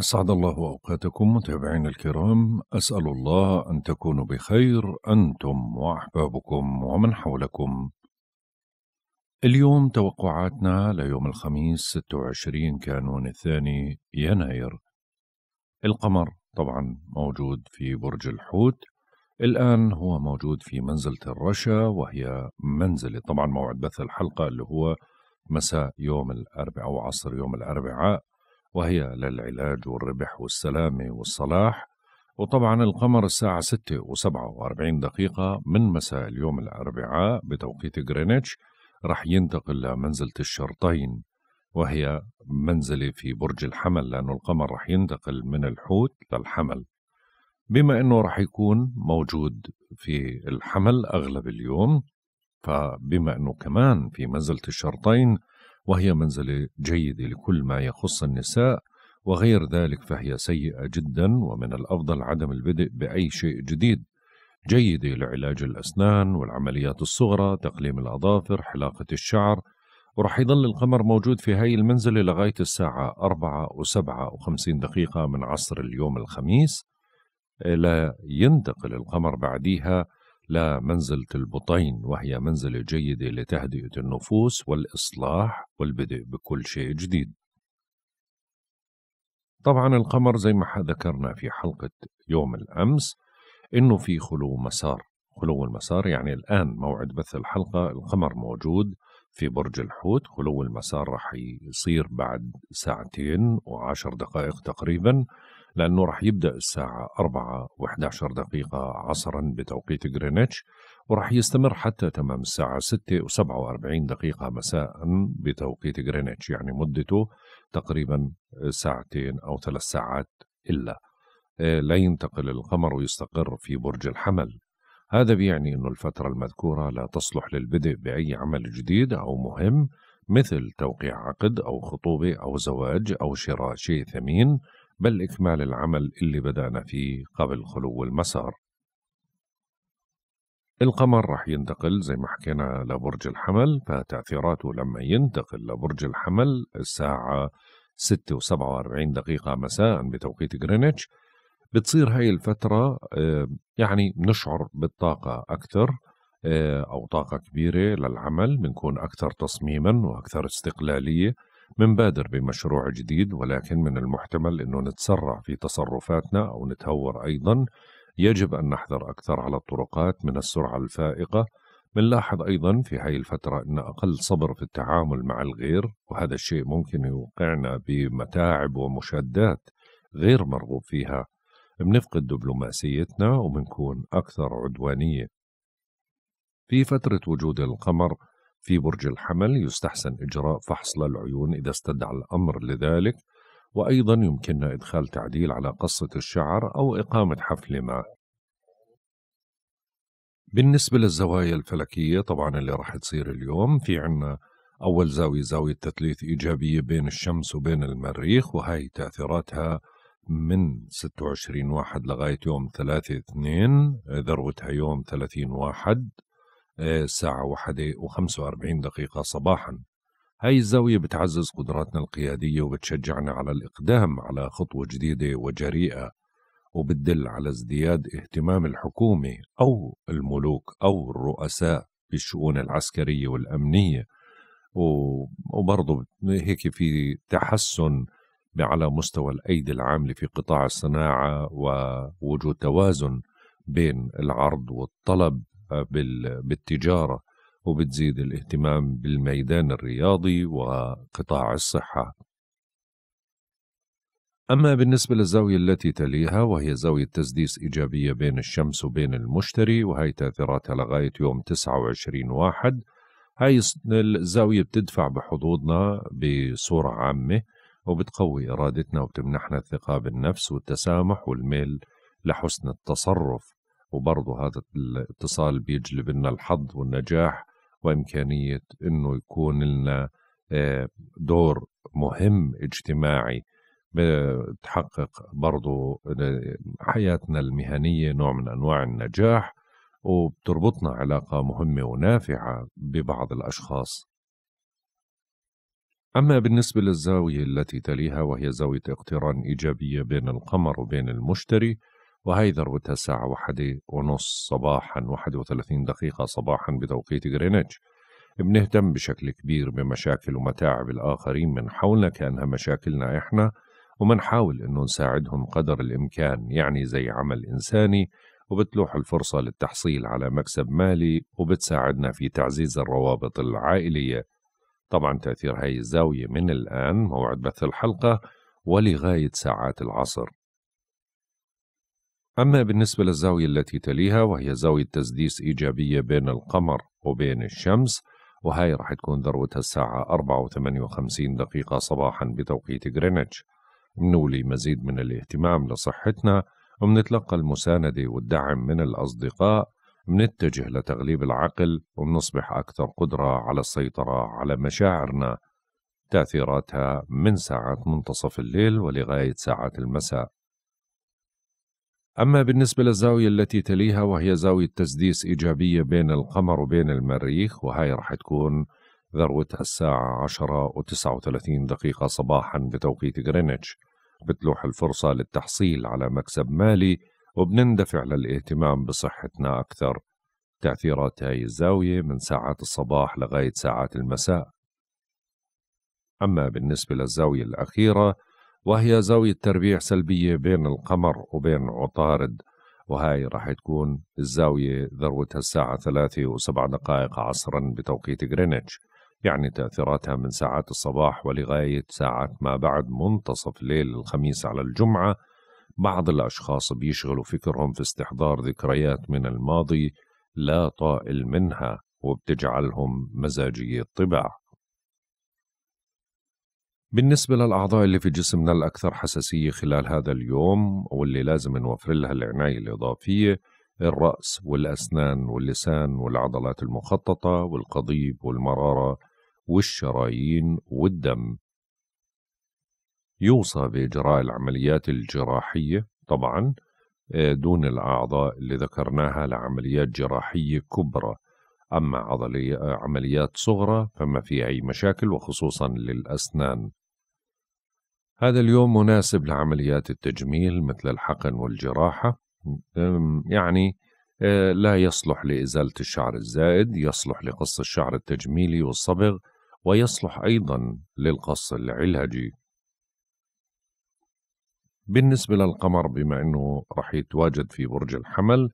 أسعد الله أوقاتكم متابعينا الكرام أسأل الله أن تكونوا بخير أنتم وأحبابكم ومن حولكم اليوم توقعاتنا ليوم الخميس 26 كانون الثاني يناير القمر طبعا موجود في برج الحوت الآن هو موجود في منزلة الرشا وهي منزلة طبعا موعد بث الحلقة اللي هو مساء يوم الأربعاء أو عصر يوم الأربعاء وهي للعلاج والربح والسلامة والصلاح وطبعا القمر الساعة 6 و47 دقيقة من مساء اليوم الأربعاء بتوقيت غرينتش رح ينتقل لمنزلة الشرطين وهي منزلة في برج الحمل لأنه القمر رح ينتقل من الحوت للحمل بما أنه رح يكون موجود في الحمل أغلب اليوم فبما أنه كمان في منزلة الشرطين وهي منزلة جيدة لكل ما يخص النساء وغير ذلك فهي سيئة جدا ومن الأفضل عدم البدء بأي شيء جديد جيدة لعلاج الأسنان والعمليات الصغرى تقليم الأظافر حلاقة الشعر ورح يضل القمر موجود في هاي المنزلة لغاية الساعة 4 و57 دقيقة من عصر اليوم الخميس لا ينتقل القمر بعديها لمنزلة البطين وهي منزلة جيدة لتهدئة النفوس والإصلاح والبدء بكل شيء جديد طبعا القمر زي ما ذكرنا في حلقة يوم الأمس إنه في خلو مسار خلو المسار يعني الآن موعد بث الحلقة القمر موجود في برج الحوت خلو المسار رح يصير بعد ساعتين وعشر دقائق تقريبا لأنه راح يبدأ الساعة 4 و11 دقيقة عصرا بتوقيت غرينتش وراح يستمر حتى تمام الساعة 6 و47 دقيقة مساء بتوقيت غرينتش يعني مدته تقريبا ساعتين أو ثلاث ساعات إلا آه، لا ينتقل القمر ويستقر في برج الحمل هذا بيعني أن الفترة المذكورة لا تصلح للبدء بأي عمل جديد أو مهم مثل توقيع عقد أو خطوبة أو زواج أو شراء شيء ثمين بل إكمال العمل اللي بدأنا فيه قبل خلو المسار القمر رح ينتقل زي ما حكينا لبرج الحمل فتأثيراته لما ينتقل لبرج الحمل الساعة 6 و47 دقيقة مساء بتوقيت غرينتش بتصير هاي الفترة آه، يعني بنشعر بالطاقة أكثر آه، أو طاقة كبيرة للعمل بنكون أكثر تصميما وأكثر استقلالية منبادر بمشروع جديد ولكن من المحتمل أنه نتسرع في تصرفاتنا أو نتهور أيضا يجب أن نحذر أكثر على الطرقات من السرعة الفائقة بنلاحظ أيضا في هاي الفترة أن أقل صبر في التعامل مع الغير وهذا الشيء ممكن يوقعنا بمتاعب ومشادات غير مرغوب فيها بنفقد دبلوماسيتنا وبنكون أكثر عدوانية في فترة وجود القمر في برج الحمل يستحسن إجراء فحص للعيون إذا استدعى الأمر لذلك وأيضا يمكننا إدخال تعديل على قصة الشعر أو إقامة حفل ما بالنسبة للزوايا الفلكية طبعا اللي راح تصير اليوم في عنا أول زاوية زاوية تثليث إيجابية بين الشمس وبين المريخ وهي تأثيراتها من 26 واحد لغاية يوم 3 2 ذروتها يوم 30 واحد الساعة واحدة وخمسة وأربعين دقيقة صباحا هاي الزاوية بتعزز قدراتنا القيادية وبتشجعنا على الإقدام على خطوة جديدة وجريئة وبتدل على ازدياد اهتمام الحكومة أو الملوك أو الرؤساء بالشؤون العسكرية والأمنية وبرضه هيك في تحسن على مستوى الأيدي العاملة في قطاع الصناعة ووجود توازن بين العرض والطلب بالتجارة وبتزيد الاهتمام بالميدان الرياضي وقطاع الصحة أما بالنسبة للزاوية التي تليها وهي زاوية تسديس إيجابية بين الشمس وبين المشتري وهي تأثيراتها لغاية يوم 29 واحد هاي الزاوية بتدفع بحظوظنا بصورة عامة وبتقوي إرادتنا وبتمنحنا الثقة بالنفس والتسامح والميل لحسن التصرف وبرضه هذا الاتصال بيجلب لنا الحظ والنجاح وإمكانية أنه يكون لنا آه، دور مهم اجتماعي بتحقق برضو آه، حياتنا المهنية نوع من أنواع النجاح وبتربطنا علاقة مهمة ونافعة ببعض الأشخاص أما بالنسبة للزاوية التي تليها وهي زاوية اقتران إيجابية بين القمر وبين المشتري وهي ضربتها الساعة واحدة ونص صباحا واحد وثلاثين دقيقة صباحا بتوقيت غرينتش بنهتم بشكل كبير بمشاكل ومتاعب الآخرين من حولنا كأنها مشاكلنا إحنا ومنحاول أنه نساعدهم قدر الإمكان يعني زي عمل إنساني وبتلوح الفرصة للتحصيل على مكسب مالي وبتساعدنا في تعزيز الروابط العائلية طبعا تأثير هاي الزاوية من الآن موعد بث الحلقة ولغاية ساعات العصر أما بالنسبة للزاوية التي تليها وهي زاوية تسديس إيجابية بين القمر وبين الشمس وهي راح تكون ذروتها الساعة 4 دقيقة صباحا بتوقيت غرينتش منولي مزيد من الاهتمام لصحتنا ومنتلقى المساندة والدعم من الأصدقاء منتجه لتغليب العقل ومنصبح أكثر قدرة على السيطرة على مشاعرنا تأثيراتها من ساعات منتصف الليل ولغاية ساعات المساء أما بالنسبة للزاوية التي تليها وهي زاوية تسديس إيجابية بين القمر وبين المريخ وهي رح تكون ذروة الساعة عشرة و وثلاثين دقيقة صباحا بتوقيت غرينتش بتلوح الفرصة للتحصيل على مكسب مالي وبنندفع للاهتمام بصحتنا أكثر تأثيرات هاي الزاوية من ساعات الصباح لغاية ساعات المساء أما بالنسبة للزاوية الأخيرة وهي زاوية تربيع سلبية بين القمر وبين عطارد وهاي راح تكون الزاوية ذروتها الساعة ثلاثة وسبع دقائق عصرا بتوقيت غرينتش يعني تأثيراتها من ساعات الصباح ولغاية ساعات ما بعد منتصف ليل الخميس على الجمعة بعض الأشخاص بيشغلوا فكرهم في استحضار ذكريات من الماضي لا طائل منها وبتجعلهم مزاجية الطباع بالنسبة للأعضاء اللي في جسمنا الأكثر حساسية خلال هذا اليوم واللي لازم نوفر لها العناية الإضافية الرأس والأسنان واللسان والعضلات المخططة والقضيب والمرارة والشرايين والدم يوصى بإجراء العمليات الجراحية طبعا آه، دون الأعضاء اللي ذكرناها لعمليات جراحية كبرى أما عضلي عمليات صغرى فما في أي مشاكل وخصوصا للأسنان هذا اليوم مناسب لعمليات التجميل مثل الحقن والجراحة يعني آه، لا يصلح لإزالة الشعر الزائد يصلح لقص الشعر التجميلي والصبغ ويصلح أيضا للقص العلاجي بالنسبة للقمر بما أنه رح يتواجد في برج الحمل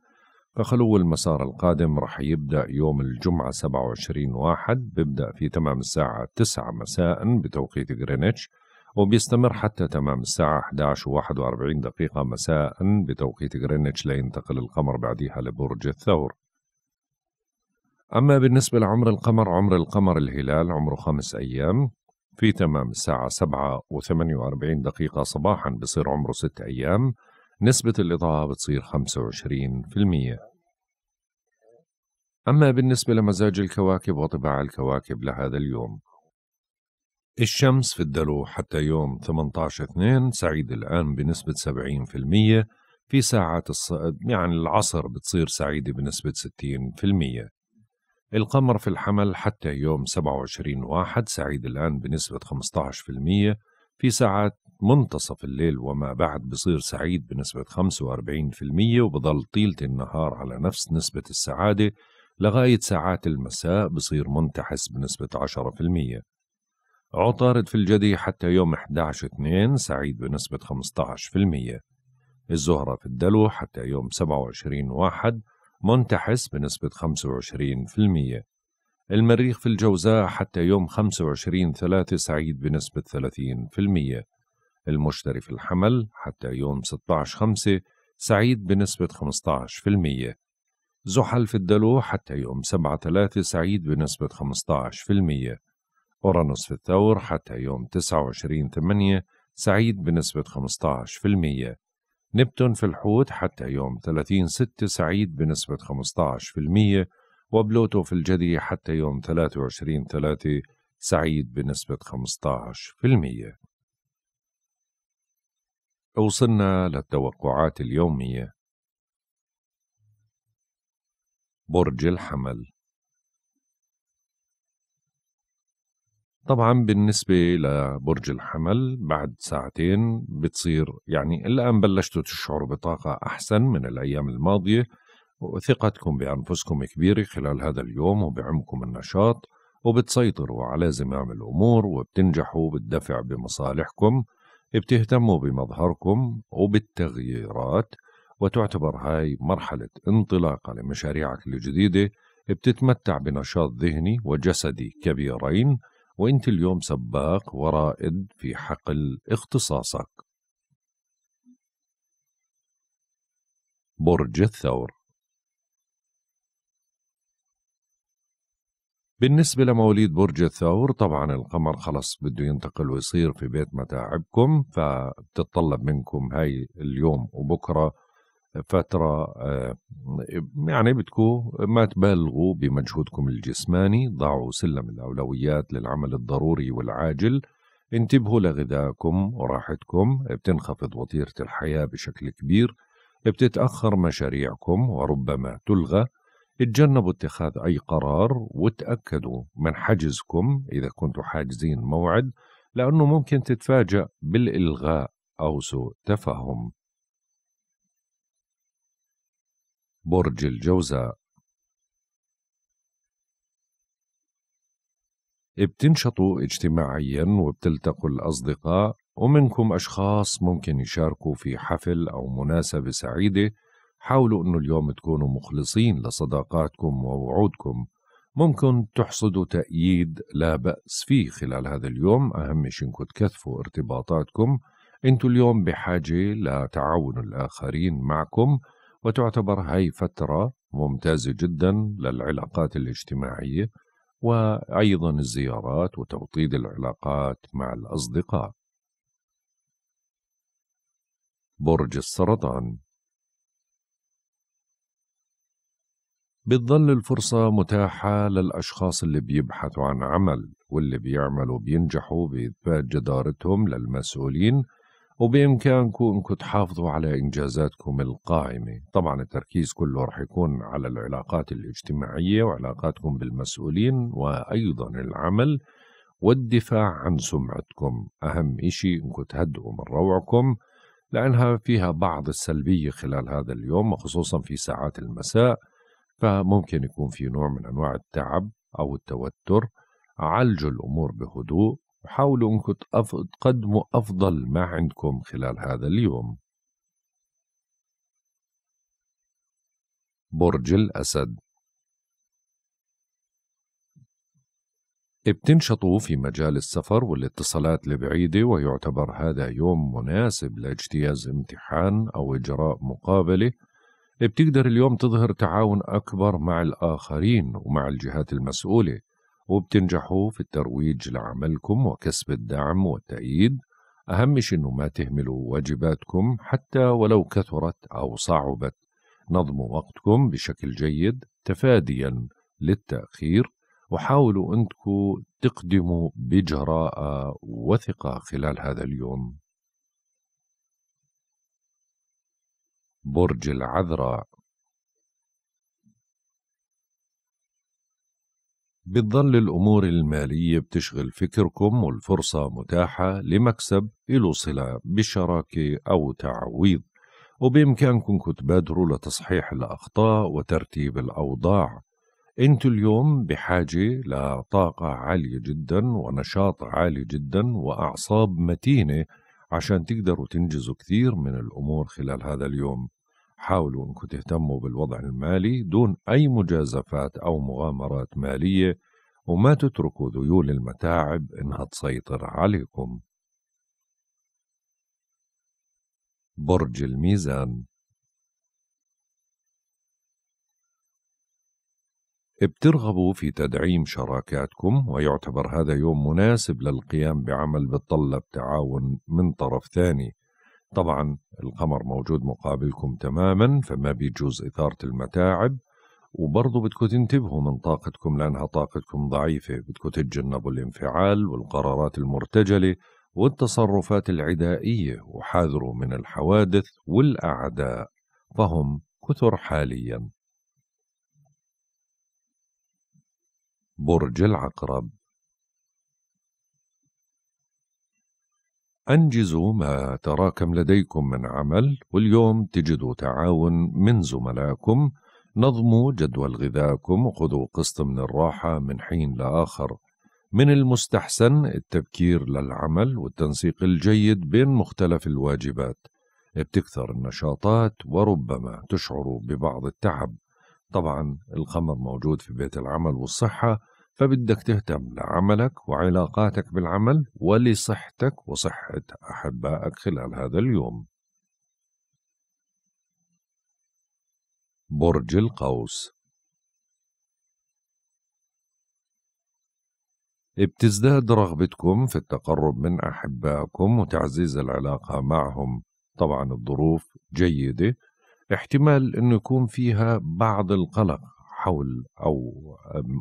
فخلو المسار القادم رح يبدأ يوم الجمعة 27 واحد بيبدأ في تمام الساعة 9 مساء بتوقيت غرينتش وبيستمر حتى تمام الساعة 11 و 41 دقيقة مساء بتوقيت غرينتش لينتقل القمر بعديها لبرج الثور أما بالنسبة لعمر القمر عمر القمر الهلال عمره خمس أيام في تمام الساعة 7 و 48 دقيقة صباحا بصير عمره ست أيام نسبة الإضاءة بتصير 25% أما بالنسبة لمزاج الكواكب وطباع الكواكب لهذا اليوم الشمس في الدلو حتى يوم 18/2 سعيد الآن بنسبة 70% في ساعات الصعد يعني العصر بتصير سعيدة بنسبة 60% القمر في الحمل حتى يوم 27 1 سعيد الآن بنسبة 15% في ساعات منتصف الليل وما بعد بصير سعيد بنسبة 45% وبضل طيلة النهار على نفس نسبة السعادة لغاية ساعات المساء بصير منتحس بنسبة 10% عطارد في الجدي حتى يوم 11/2 سعيد بنسبة 15% الزهرة في الدلو حتى يوم 27/1 منتحس بنسبة 25% المريخ في الجوزاء حتى يوم 25 3 سعيد بنسبة المشتري في الحمل حتى يوم 16/5 سعيد بنسبة 15%، زحل في الدلو حتى يوم 7/3 سعيد بنسبة 15%، أورانوس في الثور حتى يوم 29/8 سعيد بنسبة 15%، نبتون في الحوت حتى يوم 30/6 سعيد بنسبة 15%، وبلوتو في الجدي حتى يوم 23/3 سعيد بنسبة 15%. وصلنا للتوقعات اليومية برج الحمل طبعا بالنسبة لبرج الحمل بعد ساعتين بتصير يعني الآن بلشتوا تشعروا بطاقة أحسن من الأيام الماضية وثقتكم بأنفسكم كبيرة خلال هذا اليوم وبعمكم النشاط وبتسيطروا على زمام الأمور وبتنجحوا بالدفع بمصالحكم بتهتموا بمظهركم وبالتغييرات وتعتبر هاي مرحلة انطلاقة لمشاريعك الجديدة بتتمتع بنشاط ذهني وجسدي كبيرين وانت اليوم سباق ورائد في حقل اختصاصك برج الثور بالنسبة لمواليد برج الثور طبعا القمر خلص بده ينتقل ويصير في بيت متاعبكم فبتتطلب منكم هاي اليوم وبكرة فترة آه، يعني بدكو ما تبالغوا بمجهودكم الجسماني ضعوا سلم الأولويات للعمل الضروري والعاجل انتبهوا لغذائكم وراحتكم بتنخفض وتيرة الحياة بشكل كبير بتتأخر مشاريعكم وربما تلغى اتجنبوا اتخاذ أي قرار وتأكدوا من حجزكم إذا كنتوا حاجزين موعد لأنه ممكن تتفاجأ بالإلغاء أو سوء تفهم برج الجوزاء بتنشطوا اجتماعيا وبتلتقوا الأصدقاء ومنكم أشخاص ممكن يشاركوا في حفل أو مناسبة سعيدة حاولوا انه اليوم تكونوا مخلصين لصداقاتكم ووعودكم ممكن تحصدوا تأييد لا بأس فيه خلال هذا اليوم أهم شيء انكم تكثفوا ارتباطاتكم انتوا اليوم بحاجة لتعاون الآخرين معكم وتعتبر هاي فترة ممتازة جدا للعلاقات الاجتماعية وأيضا الزيارات وتوطيد العلاقات مع الأصدقاء برج السرطان بتظل الفرصة متاحة للأشخاص اللي بيبحثوا عن عمل واللي بيعملوا بينجحوا بإثبات جدارتهم للمسؤولين وبإمكانكم أنكم تحافظوا على إنجازاتكم القائمة طبعا التركيز كله رح يكون على العلاقات الاجتماعية وعلاقاتكم بالمسؤولين وأيضا العمل والدفاع عن سمعتكم أهم إشي أنكم تهدئوا من روعكم لأنها فيها بعض السلبية خلال هذا اليوم وخصوصا في ساعات المساء فممكن يكون في نوع من أنواع التعب أو التوتر عالجوا الأمور بهدوء وحاولوا أنكم تقدموا أفضل ما عندكم خلال هذا اليوم برج الأسد بتنشطوا في مجال السفر والاتصالات البعيدة ويعتبر هذا يوم مناسب لاجتياز امتحان أو إجراء مقابلة بتقدر اليوم تظهر تعاون أكبر مع الآخرين ومع الجهات المسؤولة وبتنجحوا في الترويج لعملكم وكسب الدعم والتأييد أهم شيء أنه ما تهملوا واجباتكم حتى ولو كثرت أو صعبت نظموا وقتكم بشكل جيد تفاديا للتأخير وحاولوا أنكم تقدموا بجراءة وثقة خلال هذا اليوم برج العذراء بتظل الأمور المالية بتشغل فكركم والفرصة متاحة لمكسب إلو صلة بشراكة أو تعويض وبإمكانكم تبادروا لتصحيح الأخطاء وترتيب الأوضاع انتوا اليوم بحاجة لطاقة عالية جدا ونشاط عالي جدا وأعصاب متينة عشان تقدروا تنجزوا كثير من الأمور خلال هذا اليوم حاولوا أنكم تهتموا بالوضع المالي دون أي مجازفات أو مغامرات مالية وما تتركوا ذيول المتاعب إنها تسيطر عليكم برج الميزان بترغبوا في تدعيم شراكاتكم ويعتبر هذا يوم مناسب للقيام بعمل بتطلب تعاون من طرف ثاني طبعا القمر موجود مقابلكم تماما فما بيجوز إثارة المتاعب وبرضه بدكم تنتبهوا من طاقتكم لأنها طاقتكم ضعيفة بدكم تتجنبوا الانفعال والقرارات المرتجلة والتصرفات العدائية وحاذروا من الحوادث والأعداء فهم كثر حاليا برج العقرب أنجزوا ما تراكم لديكم من عمل واليوم تجدوا تعاون من زملائكم نظموا جدول غذاكم وخذوا قسط من الراحة من حين لآخر من المستحسن التبكير للعمل والتنسيق الجيد بين مختلف الواجبات بتكثر النشاطات وربما تشعروا ببعض التعب طبعا الخمر موجود في بيت العمل والصحة فبدك تهتم لعملك وعلاقاتك بالعمل ولصحتك وصحة أحبائك خلال هذا اليوم برج القوس بتزداد رغبتكم في التقرب من أحبائكم وتعزيز العلاقة معهم طبعا الظروف جيدة احتمال أنه يكون فيها بعض القلق حول أو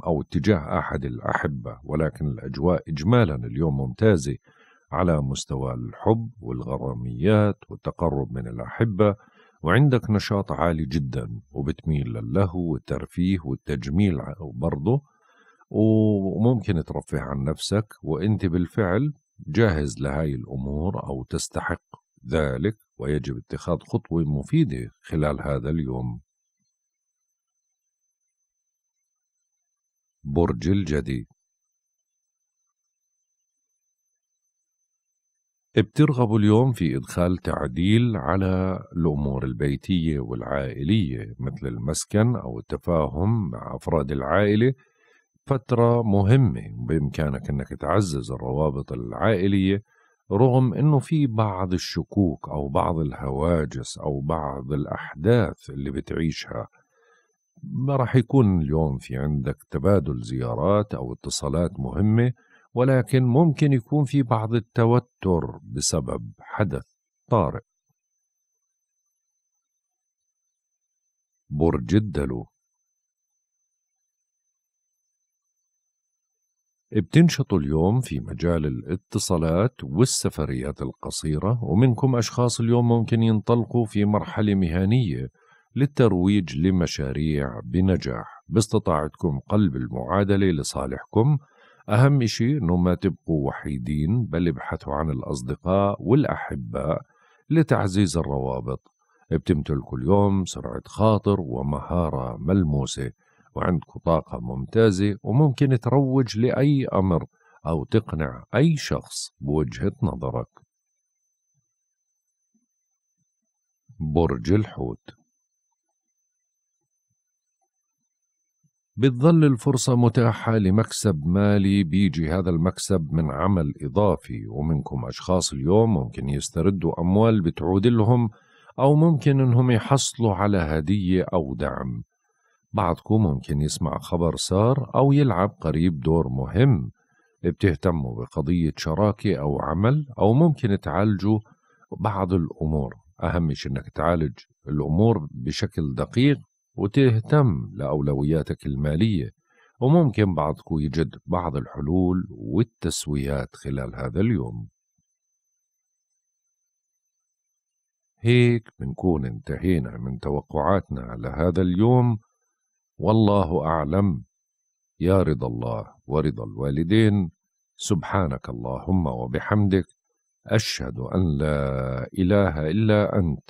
أو اتجاه أحد الأحبة ولكن الأجواء إجمالا اليوم ممتازة على مستوى الحب والغراميات والتقرب من الأحبة وعندك نشاط عالي جدا وبتميل للهو والترفيه والتجميل برضه وممكن ترفه عن نفسك وانت بالفعل جاهز لهاي الامور او تستحق ذلك ويجب اتخاذ خطوه مفيده خلال هذا اليوم برج الجدي بترغبوا اليوم في إدخال تعديل على الأمور البيتية والعائلية مثل المسكن أو التفاهم مع أفراد العائلة فترة مهمة بإمكانك أنك تعزز الروابط العائلية رغم أنه في بعض الشكوك أو بعض الهواجس أو بعض الأحداث اللي بتعيشها ما راح يكون اليوم في عندك تبادل زيارات أو اتصالات مهمة ولكن ممكن يكون في بعض التوتر بسبب حدث طارئ برج الدلو بتنشطوا اليوم في مجال الاتصالات والسفريات القصيرة ومنكم أشخاص اليوم ممكن ينطلقوا في مرحلة مهنية للترويج لمشاريع بنجاح باستطاعتكم قلب المعادلة لصالحكم أهم إشي أنه ما تبقوا وحيدين بل ابحثوا عن الأصدقاء والأحباء لتعزيز الروابط بتمتلكوا اليوم سرعة خاطر ومهارة ملموسة وعندكم طاقة ممتازة وممكن تروج لأي أمر أو تقنع أي شخص بوجهة نظرك برج الحوت بتظل الفرصة متاحة لمكسب مالي بيجي هذا المكسب من عمل إضافي ومنكم أشخاص اليوم ممكن يستردوا أموال بتعود لهم أو ممكن إنهم يحصلوا على هدية أو دعم بعضكم ممكن يسمع خبر صار أو يلعب قريب دور مهم بتهتموا بقضية شراكة أو عمل أو ممكن تعالجوا بعض الأمور أهم شيء إنك تعالج الأمور بشكل دقيق وتهتم لأولوياتك المالية وممكن بعضكم يجد بعض الحلول والتسويات خلال هذا اليوم هيك بنكون انتهينا من توقعاتنا على هذا اليوم والله أعلم يا رضا الله ورضا الوالدين سبحانك اللهم وبحمدك أشهد أن لا إله إلا أنت